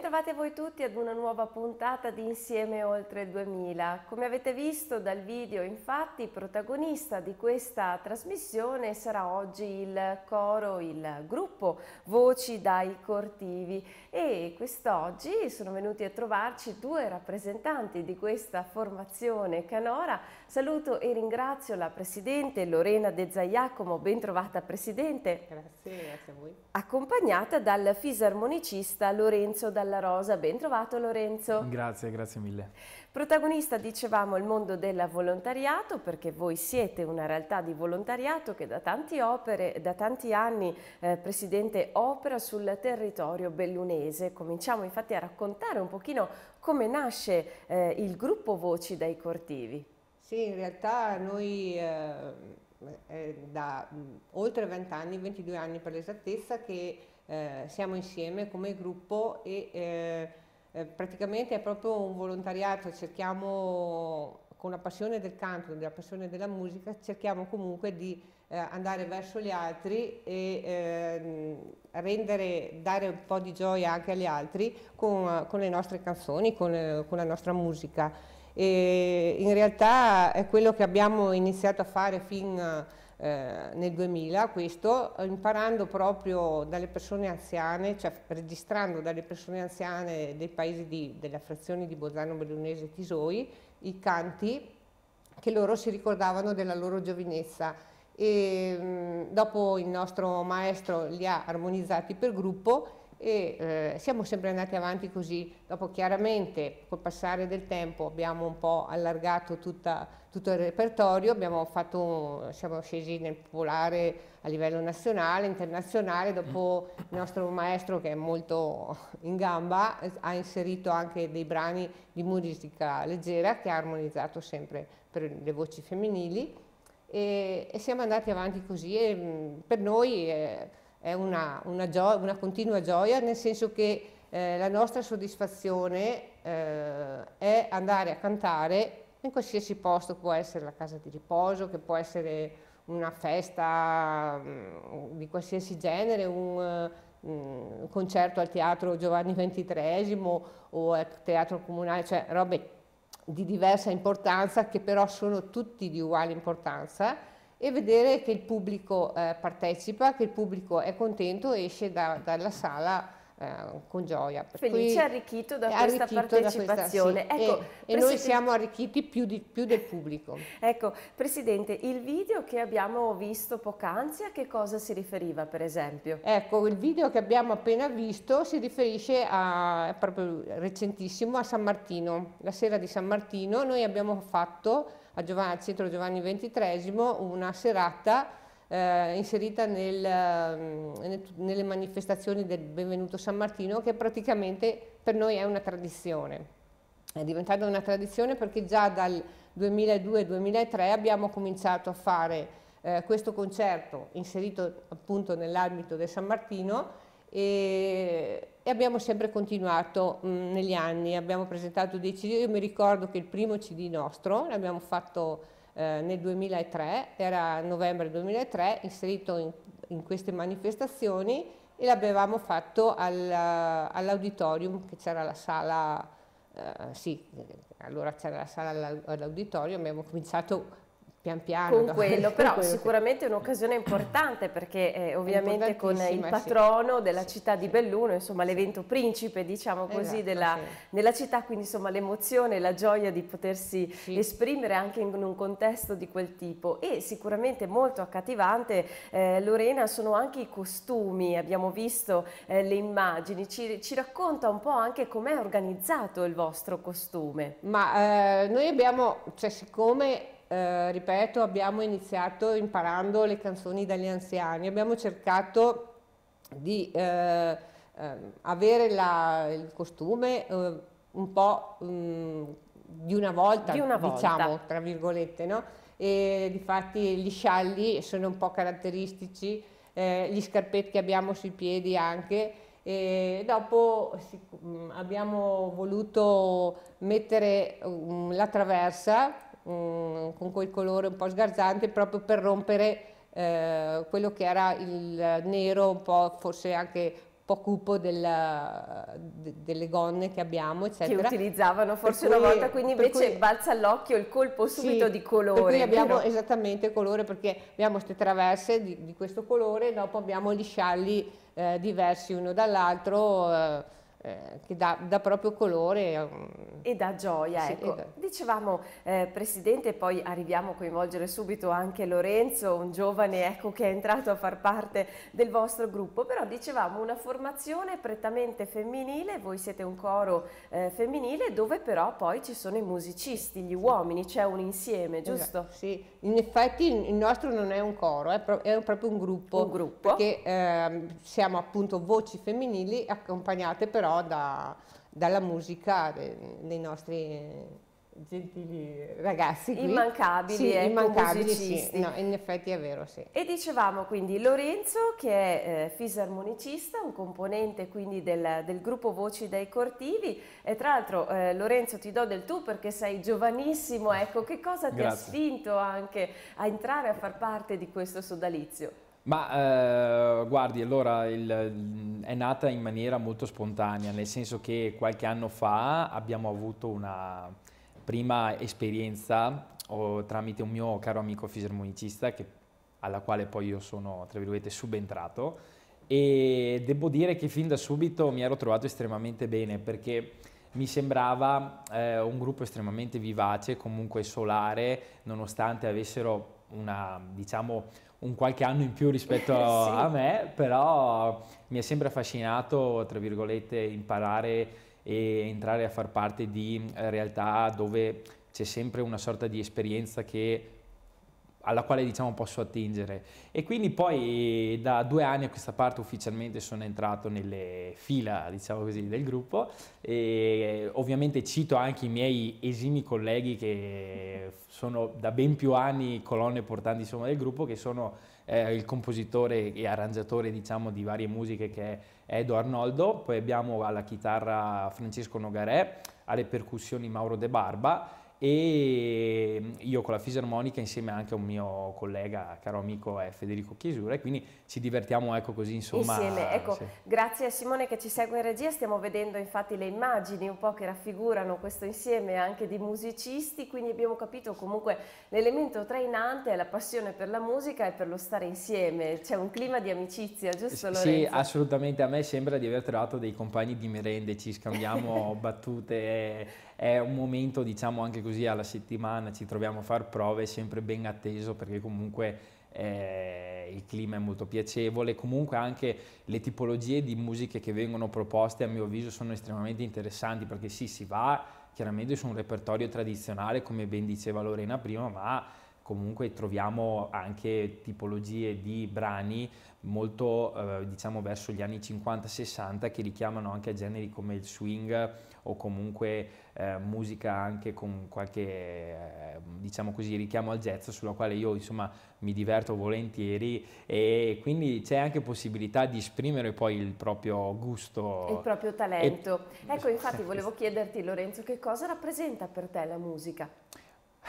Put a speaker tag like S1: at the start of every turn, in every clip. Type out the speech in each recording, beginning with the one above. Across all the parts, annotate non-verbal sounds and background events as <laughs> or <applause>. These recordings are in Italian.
S1: Bentrovati voi tutti ad una nuova puntata di Insieme Oltre 2000. Come avete visto dal video, infatti, protagonista di questa trasmissione sarà oggi il coro, il gruppo Voci dai Cortivi e quest'oggi sono venuti a trovarci due rappresentanti di questa formazione canora Saluto e ringrazio la Presidente Lorena De Zaiacomo, ben trovata Presidente. Grazie, grazie a voi. Accompagnata dal fisarmonicista Lorenzo Dalla Rosa. Ben trovato Lorenzo.
S2: Grazie, grazie mille.
S1: Protagonista, dicevamo, il mondo del volontariato, perché voi siete una realtà di volontariato che da, opere, da tanti anni, eh, Presidente, opera sul territorio bellunese. Cominciamo infatti a raccontare un pochino come nasce eh, il gruppo Voci dai Cortivi. Sì, in realtà noi eh, è da mh, mm, oltre 20 anni, 22
S3: anni per l'esattezza, che eh, siamo insieme come gruppo e eh, eh, praticamente è proprio un volontariato, cerchiamo con la passione del canto, della passione della musica, cerchiamo comunque di eh, andare verso gli altri e eh, rendere, dare un po' di gioia anche agli altri con, con le nostre canzoni, con, con la nostra musica. E in realtà è quello che abbiamo iniziato a fare fin eh, nel 2000, questo, imparando proprio dalle persone anziane, cioè registrando dalle persone anziane dei paesi di, della frazione di Bolzano, Bellunese e Tisoi i canti che loro si ricordavano della loro giovinezza e dopo il nostro maestro li ha armonizzati per gruppo e eh, siamo sempre andati avanti così. Dopo chiaramente col passare del tempo abbiamo un po' allargato tutta, tutto il repertorio, fatto, siamo scesi nel popolare a livello nazionale, internazionale, dopo il nostro maestro che è molto in gamba ha inserito anche dei brani di musica leggera che ha armonizzato sempre per le voci femminili e, e siamo andati avanti così e mm, per noi è, è una, una, gioia, una, continua gioia nel senso che eh, la nostra soddisfazione eh, è andare a cantare in qualsiasi posto, può essere la casa di riposo, che può essere una festa mh, mm, di qualsiasi genere, un, mh, mm, concerto al teatro Giovanni XXIII o al teatro comunale, cioè robe di diversa importanza che però sono tutti di uguale importanza e vedere che il pubblico eh, partecipa, che il pubblico è contento esce da, dalla sala eh, con gioia. Per Felice arricchito
S1: da questa partecipazione. Da questa, sì. ecco, e, e, noi siamo
S3: arricchiti più, di, più del pubblico.
S1: ecco, Presidente, il video che abbiamo visto poc'anzi a che cosa si riferiva per esempio? Ecco, il video che abbiamo appena visto si riferisce a, proprio
S3: recentissimo a San Martino. La sera di San Martino noi abbiamo fatto a Giovanni, al centro Giovanni XXIII una serata eh, inserita nel, ehm, nelle manifestazioni del Benvenuto San Martino che praticamente per noi è una tradizione. È diventata una tradizione perché già dal 2002-2003 abbiamo cominciato a fare eh, questo concerto inserito appunto nell'ambito del San Martino e, e, abbiamo sempre continuato mh, mm, negli anni, abbiamo presentato dei CD, io mi ricordo che il primo CD nostro l'abbiamo fatto eh, nel 2003, era novembre 2003, inserito in, in queste manifestazioni e l'avevamo fatto al, all'auditorium che c'era la sala, eh, sì, allora c'era la sala all'auditorium, abbiamo cominciato pian piano. Con quello, <laughs> però quello
S1: sicuramente è un'occasione importante perché eh, ovviamente con il patrono sì. della sì. città di Belluno, insomma l'evento principe diciamo così esatto, della, sì. nella città, quindi insomma l'emozione, la gioia di potersi esprimere anche in un contesto di quel tipo e sicuramente molto accattivante eh, Lorena sono anche i costumi, abbiamo visto eh, le immagini, ci, ci, racconta un po' anche com'è organizzato il vostro costume. Ma eh, noi abbiamo, cioè siccome
S3: eh, ripeto, abbiamo iniziato imparando le canzoni dagli anziani, abbiamo cercato di eh, eh avere la, il costume eh, un po' mh, mm, di una volta, di una volta. diciamo, tra virgolette, no? E difatti gli scialli sono un po' caratteristici, eh, gli scarpetti che abbiamo sui piedi anche, e dopo mm, abbiamo voluto mettere mm, la traversa Mm, con quel colore un po' sgarzante proprio per rompere eh, quello che era il nero un po' forse anche un po' cupo della, de, delle gonne che abbiamo, eccetera. Che utilizzavano
S1: forse cui, una volta, quindi invece cui, balza all'occhio il colpo subito sì, di colore. Per cui abbiamo vero?
S3: esattamente colore perché abbiamo queste traverse di, di questo colore, dopo abbiamo gli scialli eh, diversi uno dall'altro. Eh, eh, che dà, dà, proprio colore.
S1: E dà gioia, sì, ecco. Dicevamo, eh, Presidente, poi arriviamo a coinvolgere subito anche Lorenzo, un giovane ecco, che è entrato a far parte del vostro gruppo, però dicevamo una formazione prettamente femminile, voi siete un coro eh, femminile dove però poi ci sono i musicisti, gli uomini, c'è cioè un insieme, esatto, giusto? Esatto, sì, in effetti il nostro non è un coro, è, pro è proprio un gruppo. Un gruppo. Perché
S3: ehm, siamo appunto voci femminili accompagnate però da, dalla musica dei nostri gentili ragazzi qui. immancabili, sì, eh, immancabili sì. no, in effetti è vero sì
S1: e dicevamo quindi Lorenzo che è eh, fisarmonicista un componente quindi del, del, gruppo Voci dei Cortivi e tra l'altro eh, Lorenzo ti do del tu perché sei giovanissimo ecco che cosa ti Grazie. ha spinto anche a entrare a far parte di questo sodalizio
S2: ma eh, guardi, allora il, è nata in maniera molto spontanea, nel senso che qualche anno fa abbiamo avuto una prima esperienza o, tramite un mio caro amico fisarmonicista che, alla quale poi io sono, tra virgolette, subentrato e devo dire che fin da subito mi ero trovato estremamente bene perché mi sembrava eh, un gruppo estremamente vivace, comunque solare, nonostante avessero una, diciamo, un qualche anno in più rispetto <laughs> eh, sì. a me, però mi è sempre affascinato, tra virgolette, imparare e entrare a far parte di realtà dove c'è sempre una sorta di esperienza che alla quale diciamo posso attingere e quindi poi da due anni a questa parte ufficialmente sono entrato nelle fila diciamo così del gruppo e ovviamente cito anche i miei esimi colleghi che sono da ben più anni colonne portanti insomma, del gruppo che sono eh, il compositore e arrangiatore diciamo di varie musiche che è Edo Arnoldo poi abbiamo alla chitarra Francesco Nogarè alle percussioni Mauro De Barba e mm, io con la fisarmonica insieme anche a un mio collega, caro amico Federico Chiesura e quindi ci divertiamo ecco così insomma. Insieme, ecco, sì.
S1: grazie a Simone che ci segue in regia, stiamo vedendo infatti le immagini un po' che raffigurano questo insieme anche di musicisti, quindi abbiamo capito comunque l'elemento trainante è la passione per la musica e per lo stare insieme, c'è un clima di amicizia, giusto Lorenzo? Sì,
S2: assolutamente, a me sembra di aver trovato dei compagni di merende, ci scambiamo <laughs> battute eh, è un momento, diciamo anche così, alla settimana ci troviamo a far prove, sempre ben atteso perché comunque eh, il clima è molto piacevole, comunque anche le tipologie di musiche che vengono proposte a mio avviso sono estremamente interessanti perché sì, si va chiaramente su un repertorio tradizionale, come ben diceva Lorena prima, ma comunque troviamo anche tipologie di brani molto eh, diciamo verso gli anni 50-60 che richiamano anche generi come il swing o comunque eh, musica anche con qualche eh, diciamo così richiamo al jazz sulla quale io insomma mi diverto volentieri e quindi c'è anche possibilità di esprimere poi il proprio gusto il
S1: proprio talento e... ecco infatti <laughs> volevo chiederti Lorenzo che cosa rappresenta per te la musica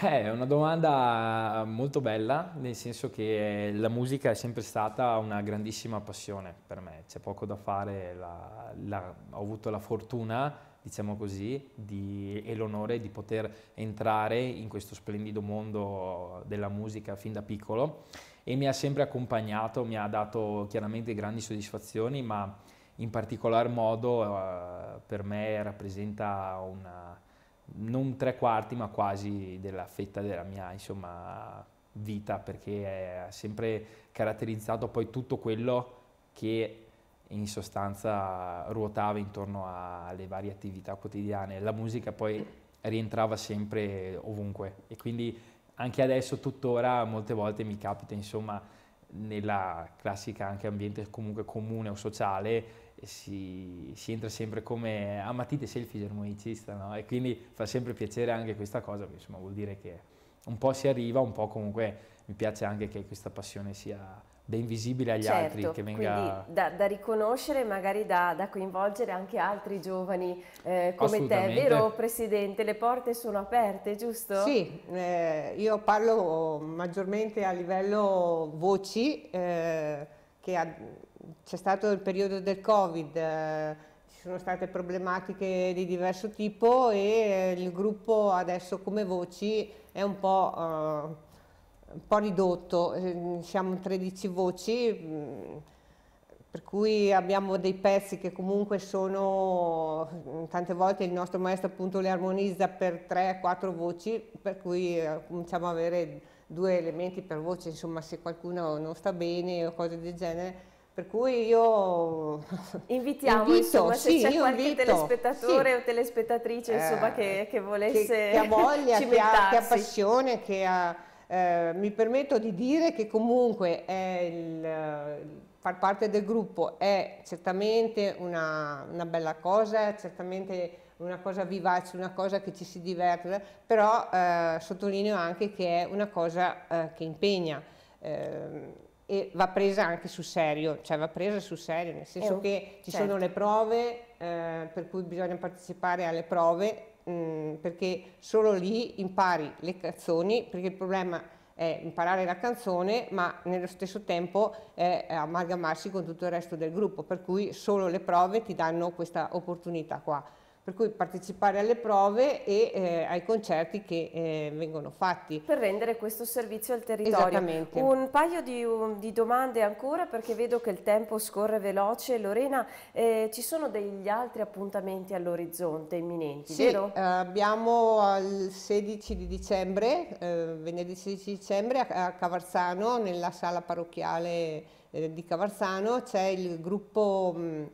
S2: eh, è una domanda molto bella, nel senso che la musica è sempre stata una grandissima passione per me, c'è poco da fare, la, la, ho avuto la fortuna, diciamo così, di, e l'onore di poter entrare in questo splendido mondo della musica fin da piccolo e mi ha sempre accompagnato, mi ha dato chiaramente grandi soddisfazioni, ma in particolar modo eh, per me rappresenta una non tre quarti, ma quasi della fetta della mia insomma, vita, perché ha sempre caratterizzato poi tutto quello che in sostanza ruotava intorno alle varie attività quotidiane. La musica poi rientrava sempre ovunque e quindi anche adesso tuttora molte volte mi capita insomma nella classica anche ambiente comunque comune o sociale si, si, entra sempre come a matite sei il fisarmonicista, no? E quindi fa sempre piacere anche questa cosa, perché insomma vuol dire che un po' si arriva, un po' comunque mi piace anche che questa passione sia ben visibile agli certo, altri, che venga...
S1: Da, da, riconoscere, magari da, da, coinvolgere anche altri giovani eh, come te, vero Presidente? Le porte sono aperte, giusto? Sì,
S3: eh, io parlo maggiormente a livello voci, eh, che ha, c'è stato il periodo del Covid, eh, ci sono state problematiche di diverso tipo e eh, il gruppo adesso come voci è un po', eh, un po ridotto, eh, siamo 13 voci mm, per cui abbiamo dei pezzi che comunque sono, mm, tante volte il nostro maestro appunto le armonizza per 3-4 voci, per cui cominciamo ad avere due elementi per voce, insomma se qualcuno non sta bene o cose del genere, per cui io invitiamo invito, insomma, sì, c'è qualche invito, telespettatore sì. o
S1: telespettatrice eh, insomma, eh, che, che, volesse che, che ha voglia, <laughs> che ha, che ha,
S3: passione, che ha, eh, mi permetto di dire che comunque il, eh, far parte del gruppo è certamente una, una bella cosa, è certamente una cosa vivace, una cosa che ci si diverte, però eh, sottolineo anche che è una cosa eh, che impegna. Ehm, e va presa anche sul serio, cioè va presa sul serio, nel senso eh, che ci certo. sono le prove, eh, per cui bisogna partecipare alle prove, mh, mm, perché solo lì impari le canzoni, perché il problema è imparare la canzone, ma nello stesso tempo è amalgamarsi con tutto il resto del gruppo, per cui solo le prove ti danno questa opportunità qua per cui partecipare alle prove e eh, ai concerti che eh, vengono fatti. Per rendere questo
S1: servizio al territorio. Esattamente. Un paio di, um, di domande ancora perché vedo che il tempo scorre veloce. Lorena, eh, ci sono degli altri appuntamenti all'orizzonte imminenti, sì, vero? Eh, abbiamo il 16 di
S3: dicembre,
S1: eh, venerdì 16
S3: dicembre a Cavarzano, nella sala parrocchiale eh, di Cavarzano, c'è il gruppo... Mh,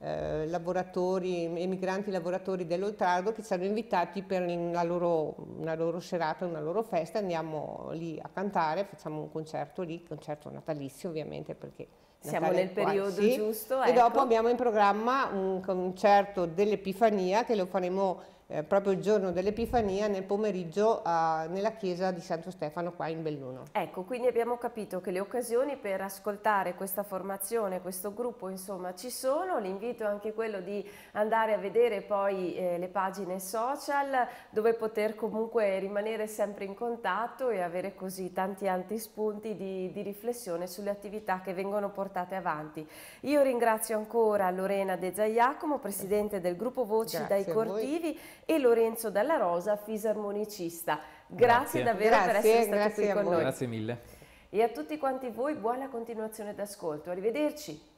S3: eh, lavoratori, emigranti lavoratori dell'Oltrardo che ci hanno invitati per una loro, una loro, serata, una loro festa, andiamo lì a cantare, facciamo un concerto lì, concerto natalizio ovviamente perché siamo Natale nel periodo sì. giusto. E ecco. dopo abbiamo in programma un concerto dell'Epifania che lo faremo eh, proprio il giorno dell'Epifania nel pomeriggio eh, nella chiesa di Santo Stefano qua in Belluno.
S1: Ecco, quindi abbiamo capito che le occasioni per ascoltare questa formazione, questo gruppo insomma ci sono, l'invito è anche quello di andare a vedere poi eh, le pagine social dove poter comunque rimanere sempre in contatto e avere così tanti altri spunti di, di riflessione sulle attività che vengono portate avanti. Io ringrazio ancora Lorena De Zaiacomo, Presidente del gruppo Voci Grazie dai Cortivi e Lorenzo Dalla Rosa, fisarmonicista. Grazie, grazie. davvero grazie, per essere stato qui con voi. noi. Grazie mille. E a tutti quanti voi buona continuazione d'ascolto. Arrivederci.